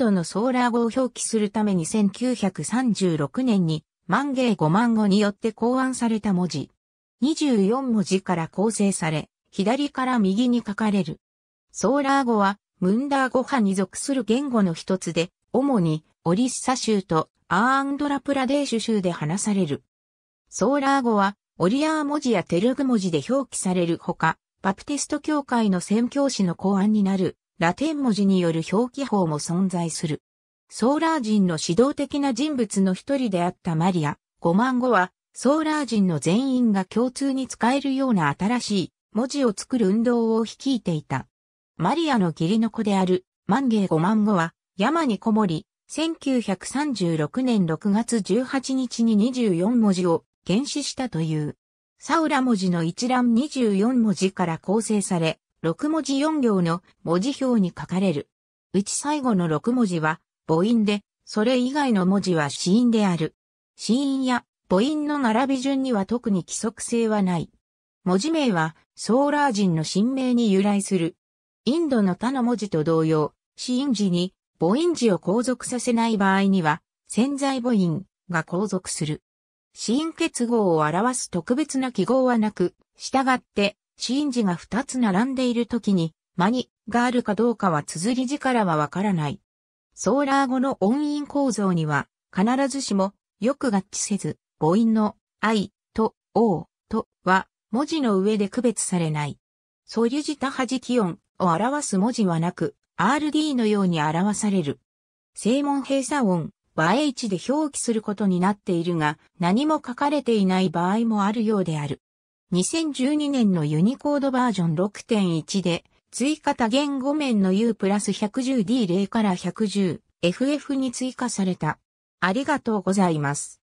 度のソーラー号を表記するために1936年に万芸5万語によって考案された文字。24文字から構成され、左から右に書かれる。ソーラー語は、ムンダー語派に属する言語の一つで、主にオリッサ州とアーンドラプラデーシュ州で話される。ソーラー語は、オリアー文字やテルグ文字で表記されるほか、バプテスト教会の宣教師の考案になるラテン文字による表記法も存在する。ソーラー人の指導的な人物の一人であったマリア、5万語は、ソーラー人の全員が共通に使えるような新しい文字を作る運動を率いていた。マリアの義理の子である、マンゲー5万語は、山にこもり、1936年6月18日に24文字を原始したという。サウラ文字の一覧24文字から構成され、6文字4行の文字表に書かれる。うち最後の6文字は母音で、それ以外の文字は子音である。子音や母音の並び順には特に規則性はない。文字名はソーラー人の神名に由来する。インドの他の文字と同様、子音時に母音字を後続させない場合には、潜在母音が後続する。子音結合を表す特別な記号はなく、従って真字が2つ並んでいる時に、マニがあるかどうかは綴り字からはわからない。ソーラー語の音韻構造には、必ずしも、よく合致せず、母音の、愛、と、王とは、文字の上で区別されない。ソリュジタハジキオを表す文字はなく、RD のように表される。正門閉鎖音は H で表記することになっているが、何も書かれていない場合もあるようである。2012年のユニコードバージョン6.1で、追加多言語面の U プラス 110D0 から 110FF に追加された。ありがとうございます。